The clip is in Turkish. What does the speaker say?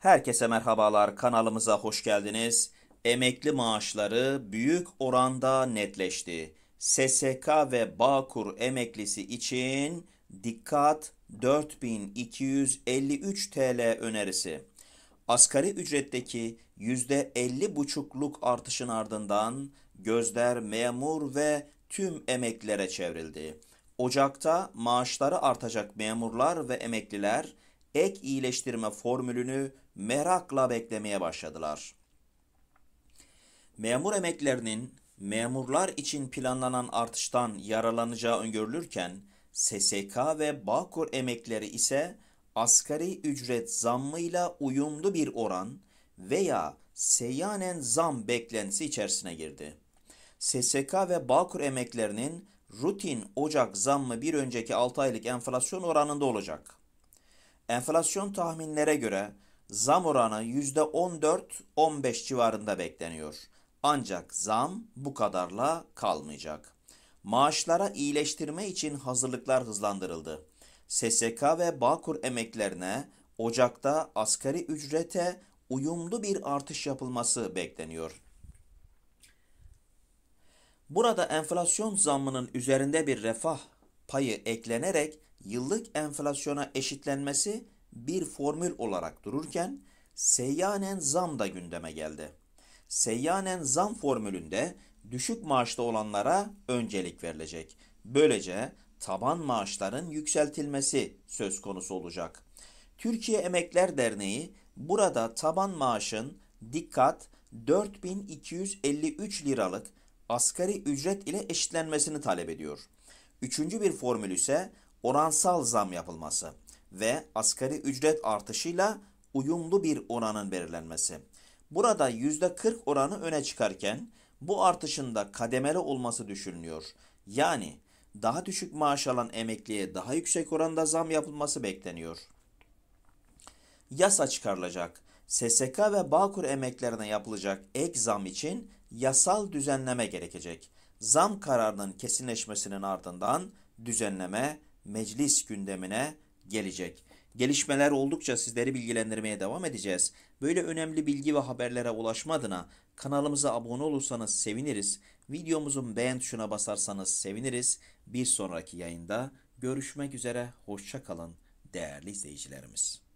Herkese merhabalar kanalımıza hoş geldiniz. Emekli maaşları büyük oranda netleşti. SSK ve Bağkur emeklisi için dikkat 4253 TL önerisi. Asgari ücretteki %50,5'luk artışın ardından gözler memur ve tüm emeklilere çevrildi. Ocakta maaşları artacak memurlar ve emekliler ek iyileştirme formülünü merakla beklemeye başladılar. Memur emeklerinin memurlar için planlanan artıştan yaralanacağı öngörülürken SSK ve Bağkur emekleri ise asgari ücret zammıyla uyumlu bir oran veya seyyanen zam beklentisi içerisine girdi. SSK ve Bağkur emeklerinin rutin Ocak zammı bir önceki 6 aylık enflasyon oranında olacak. Enflasyon tahminlere göre zam oranı %14-15 civarında bekleniyor. Ancak zam bu kadarla kalmayacak. Maaşlara iyileştirme için hazırlıklar hızlandırıldı. SSK ve Bağkur emeklerine Ocak'ta asgari ücrete uyumlu bir artış yapılması bekleniyor. Burada enflasyon zammının üzerinde bir refah payı eklenerek yıllık enflasyona eşitlenmesi bir formül olarak dururken seyyanen zam da gündeme geldi. Seyyanen zam formülünde düşük maaşta olanlara öncelik verilecek. Böylece taban maaşların yükseltilmesi söz konusu olacak. Türkiye Emekler Derneği burada taban maaşın dikkat 4253 liralık asgari ücret ile eşitlenmesini talep ediyor. Üçüncü bir formül ise oransal zam yapılması ve asgari ücret artışıyla uyumlu bir oranın belirlenmesi. Burada %40 oranı öne çıkarken bu artışın da kademeli olması düşünülüyor. Yani daha düşük maaş alan emekliye daha yüksek oranda zam yapılması bekleniyor. Yasa çıkarılacak. SSK ve Bağkur emeklerine yapılacak ek zam için yasal düzenleme gerekecek. Zam kararının kesinleşmesinin ardından düzenleme meclis gündemine gelecek. Gelişmeler oldukça sizleri bilgilendirmeye devam edeceğiz. Böyle önemli bilgi ve haberlere ulaşma adına kanalımıza abone olursanız seviniriz. Videomuzun beğen tuşuna basarsanız seviniriz. Bir sonraki yayında görüşmek üzere. Hoşçakalın değerli izleyicilerimiz.